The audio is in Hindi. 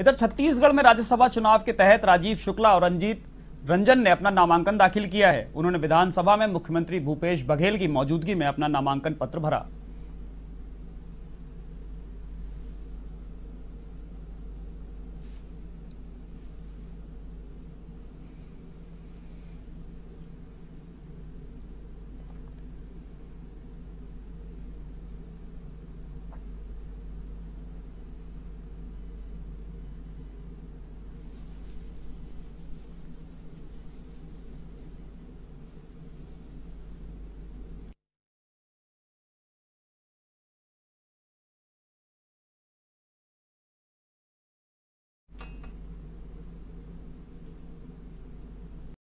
इधर छत्तीसगढ़ में राज्यसभा चुनाव के तहत राजीव शुक्ला और रंजीत रंजन ने अपना नामांकन दाखिल किया है उन्होंने विधानसभा में मुख्यमंत्री भूपेश बघेल की मौजूदगी में अपना नामांकन पत्र भरा